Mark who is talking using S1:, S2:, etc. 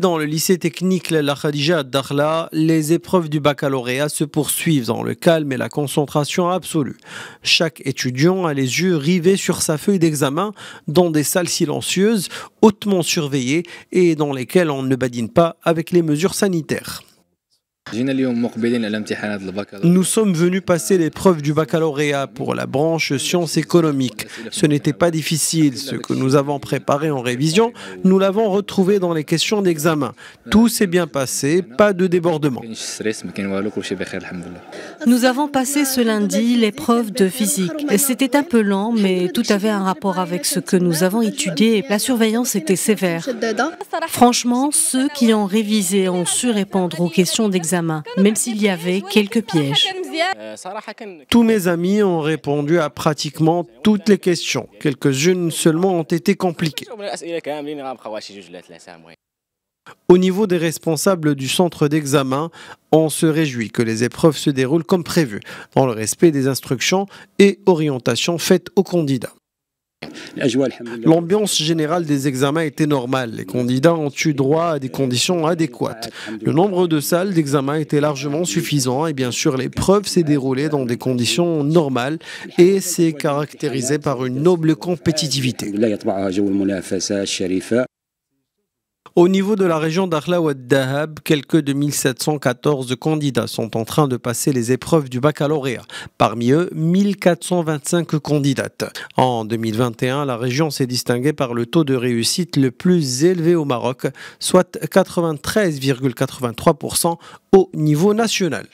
S1: Dans le lycée technique La Khadija Dakhla, les épreuves du baccalauréat se poursuivent dans le calme et la concentration absolue. Chaque étudiant a les yeux rivés sur sa feuille d'examen dans des salles silencieuses, hautement surveillées et dans lesquelles on ne badine pas avec les mesures sanitaires. Nous sommes venus passer l'épreuve du baccalauréat pour la branche sciences économiques. Ce n'était pas difficile. Ce que nous avons préparé en révision, nous l'avons retrouvé dans les questions d'examen. Tout s'est bien passé, pas de débordement.
S2: Nous avons passé ce lundi l'épreuve de physique. C'était un peu lent, mais tout avait un rapport avec ce que nous avons étudié. La surveillance était sévère. Franchement, ceux qui ont révisé ont su répondre aux questions d'examen même s'il y avait quelques pièges.
S1: Tous mes amis ont répondu à pratiquement toutes les questions. Quelques-unes seulement ont été compliquées. Au niveau des responsables du centre d'examen, on se réjouit que les épreuves se déroulent comme prévu, en le respect des instructions et orientations faites aux candidats. L'ambiance générale des examens était normale. Les candidats ont eu droit à des conditions adéquates. Le nombre de salles d'examen était largement suffisant et bien sûr l'épreuve s'est déroulée dans des conditions normales et s'est caractérisée par une noble compétitivité. Au niveau de la région d'Akhla Dahab, quelques 2714 candidats sont en train de passer les épreuves du baccalauréat. Parmi eux, 1425 candidates. En 2021, la région s'est distinguée par le taux de réussite le plus élevé au Maroc, soit 93,83% au niveau national.